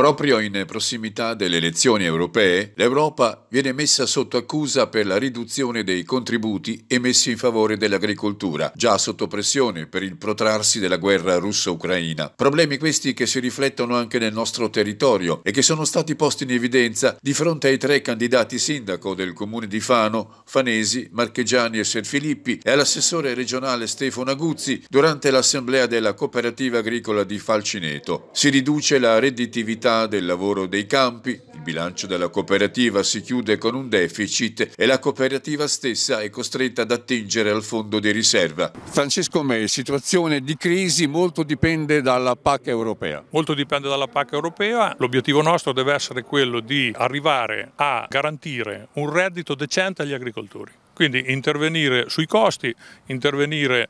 Proprio in prossimità delle elezioni europee, l'Europa viene messa sotto accusa per la riduzione dei contributi emessi in favore dell'agricoltura, già sotto pressione per il protrarsi della guerra russo-ucraina. Problemi questi che si riflettono anche nel nostro territorio e che sono stati posti in evidenza di fronte ai tre candidati sindaco del comune di Fano, Fanesi, Marchegiani e Serfilippi e all'assessore regionale Stefano Aguzzi durante l'assemblea della cooperativa agricola di Falcineto. Si riduce la redditività qualità del lavoro dei campi, il bilancio della cooperativa si chiude con un deficit e la cooperativa stessa è costretta ad attingere al fondo di riserva. Francesco May, situazione di crisi molto dipende dalla PAC europea. Molto dipende dalla PAC europea, l'obiettivo nostro deve essere quello di arrivare a garantire un reddito decente agli agricoltori. Quindi intervenire sui costi, intervenire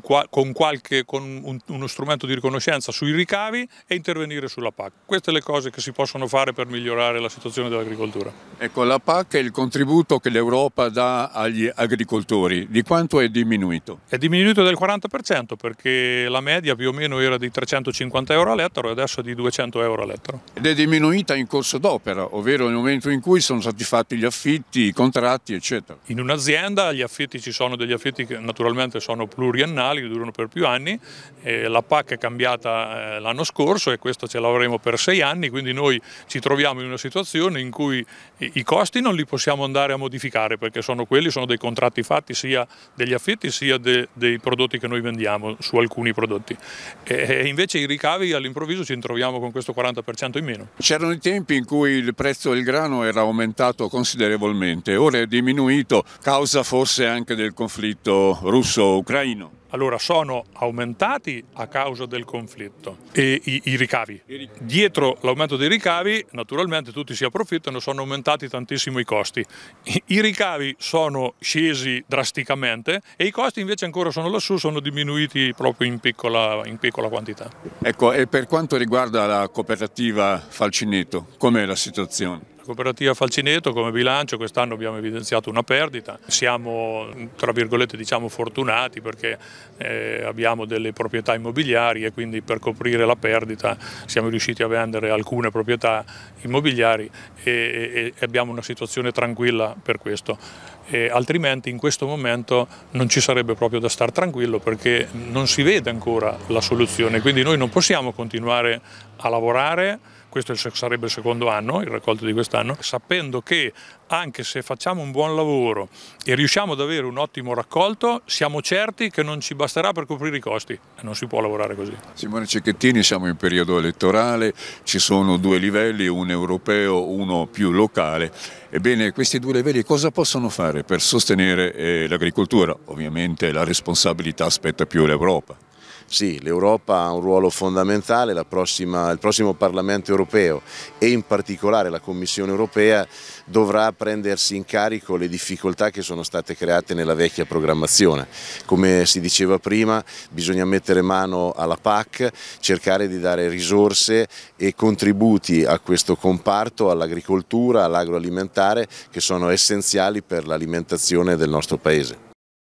qua, con, qualche, con un, uno strumento di riconoscenza sui ricavi e intervenire sulla PAC. Queste le cose che si possono fare per migliorare la situazione dell'agricoltura. Ecco, la PAC è il contributo che l'Europa dà agli agricoltori. Di quanto è diminuito? È diminuito del 40% perché la media più o meno era di 350 euro all'ettaro e adesso è di 200 euro all'ettaro. Ed è diminuita in corso d'opera, ovvero nel momento in cui sono stati fatti gli affitti, i contratti, eccetera. In un'azienda gli affitti ci sono degli affitti che naturalmente sono pluriennali biennali che durano per più anni, eh, la PAC è cambiata eh, l'anno scorso e questo ce l'avremo per sei anni, quindi noi ci troviamo in una situazione in cui i, costi non li possiamo andare a modificare perché sono quelli, sono dei contratti fatti sia degli affitti sia de, dei prodotti che noi vendiamo su alcuni prodotti e, e invece i ricavi all'improvviso ci troviamo con questo 40% in meno. C'erano i tempi in cui il prezzo del grano era aumentato considerevolmente, ora è diminuito causa forse anche del conflitto russo-ucraino. Allora sono aumentati a causa del conflitto e i, i ricavi. Dietro l'aumento dei ricavi naturalmente tutti si approfittano, sono aumentati tantissimo i costi. I, ricavi sono scesi drasticamente e i costi invece ancora sono lassù, sono diminuiti proprio in piccola, in piccola quantità. Ecco, e per quanto riguarda la cooperativa Falcinetto, com'è la situazione? Cooperativa Falcineto come bilancio quest'anno abbiamo evidenziato una perdita, siamo tra virgolette diciamo fortunati perché eh, abbiamo delle proprietà immobiliari e quindi per coprire la perdita siamo riusciti a vendere alcune proprietà immobiliari e, e abbiamo una situazione tranquilla per questo. E altrimenti in questo momento non ci sarebbe proprio da star tranquillo perché non si vede ancora la soluzione, quindi noi non possiamo continuare a lavorare questo sarebbe il secondo anno, il raccolto di quest'anno, sapendo che anche se facciamo un buon lavoro e riusciamo ad avere un ottimo raccolto, siamo certi che non ci basterà per coprire i costi, non si può lavorare così. Simone Cecchettini, siamo in periodo elettorale, ci sono due livelli, uno europeo, uno più locale, ebbene questi due livelli cosa possono fare per sostenere eh, l'agricoltura? Ovviamente la responsabilità spetta più all'Europa. Sì, l'Europa ha un ruolo fondamentale, prossima, il prossimo Parlamento europeo e in particolare la Commissione europea dovrà prendersi in carico le difficoltà che sono state create nella vecchia programmazione. Come si diceva prima, bisogna mettere mano alla PAC, cercare di dare risorse e contributi a questo comparto, all'agricoltura, all'agroalimentare, che sono essenziali per l'alimentazione del nostro Paese.